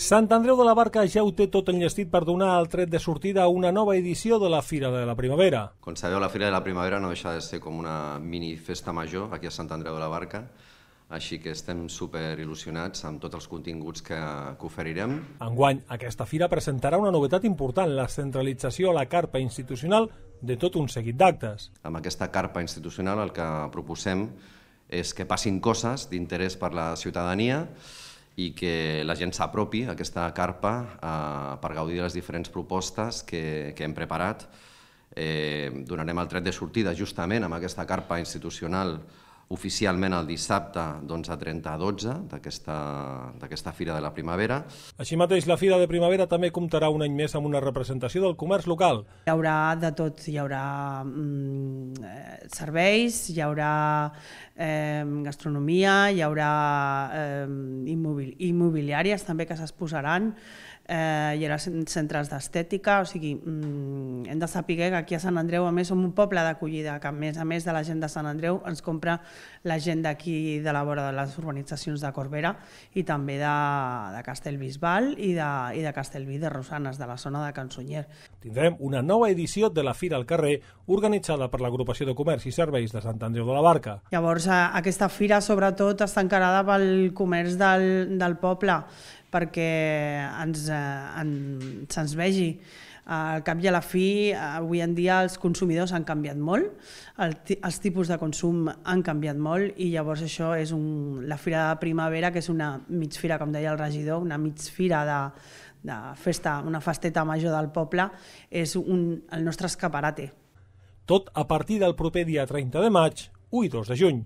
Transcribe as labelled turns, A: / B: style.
A: Sant Andreu de la Barca ja ho té tot enllestit per donar el tret de sortida a una nova edició de la Fira de la Primavera.
B: Com sabeu, la Fira de la Primavera no deixa de ser com una mini festa major aquí a Sant Andreu de la Barca, així que estem super il·lusionats amb tots els continguts que, que oferirem.
A: Enguany, aquesta fira presentarà una novetat important, la centralització a la carpa institucional de tot un seguit d'actes.
B: Amb aquesta carpa institucional el que proposem és que passin coses d'interès per la ciutadania, i que la gent s'apropi a aquesta carpa eh, per gaudir de les diferents propostes que, que hem preparat. Eh, donarem el tret de sortida justament amb aquesta carpa institucional oficialment el dissabte d'11.30 doncs, a 12 d'aquesta Fira de la Primavera. Així mateix, la Fira de Primavera també comptarà un any més amb una representació del comerç
C: local. Hi haurà de tot, hi haurà mm, serveis, hi haurà eh, gastronomia, hi haurà eh, immobili immobiliàries també que s'exposaran, eh, hi haurà centres d'estètica, o sigui, mm, hem de saber que aquí a Sant Andreu, a més, som un poble d'acollida, que a més a més de la gent de Sant Andreu ens compra la gent d'aquí de la vora de les urbanitzacions de Corbera i també de, de Castellbisbal i de, i de Castellví de Rosanes, de la zona de Cansunyer. Tindrem
A: una nova edició de la Fira al carrer organitzada per l'agrupació de comerç comerç i serveis de Sant Andreu de la Barca.
C: Llavors, aquesta fira, sobretot, està encarada pel comerç del, del poble, perquè ens, eh, en, se'ns vegi al cap i a la fi, avui en dia els consumidors han canviat molt, el, els tipus de consum han canviat molt i llavors això és un, la Fira de Primavera, que és una mig fira, com deia el regidor, una mig fira de, de festa, una festeta major del poble, és un, el nostre escaparate
A: tot a partir del proper dia 30 de maig, 1 i
C: 2 de juny.